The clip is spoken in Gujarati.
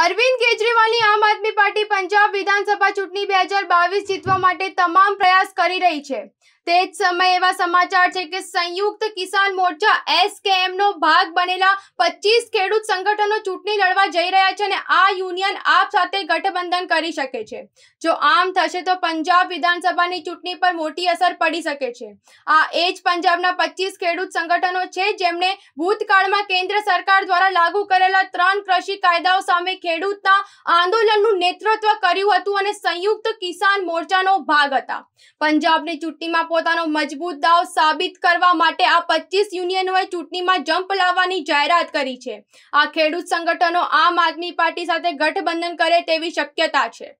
અરવિંદ કેજરીવાલની આમ આદમી પાર્ટી પંજાબ વિધાનસભા ચૂંટણી બે હજાર બાવીસ જીતવા માટે તમામ પ્રયાસ કરી રહી છે તે જ સમયે એવા સમાચાર છે કે સંયુક્ત કિસાન મોરચા એસકેએમ નો ભાગ બનેલા પચીસ ખેડૂત સંગઠનો ચૂંટણી લડવા જઈ રહ્યા છે અને આ યુનિયન આપ સાથે ગઠબંધન કરી શકે છે જો આમ થશે તો પંજાબ વિધાનસભાની ચૂંટણી પર મોટી અસર પડી શકે છે આ એ જ પંજાબના પચીસ ખેડૂત સંગઠનો છે જેમણે ભૂતકાળમાં કેન્દ્ર સરકાર દ્વારા લાગુ કરેલા ત્રણ કૃષિ કાયદાઓ સામે ખેડૂતના આંદોલનનું નેતૃત્વ કર્યું હતું અને સંયુક્ત કિસાન મોરચાનો ભાગ હતા પંજાબની ચૂંટણીમાં પોતાનો મજબૂત દાવ સાબિત કરવા માટે આ પચીસ યુનિયનોએ ચૂંટણીમાં જંપ લાવવાની જાહેરાત કરી છે આ ખેડૂત સંગઠનો આમ આદમી પાર્ટી સાથે ગઠબંધન કરે તેવી શક્યતા છે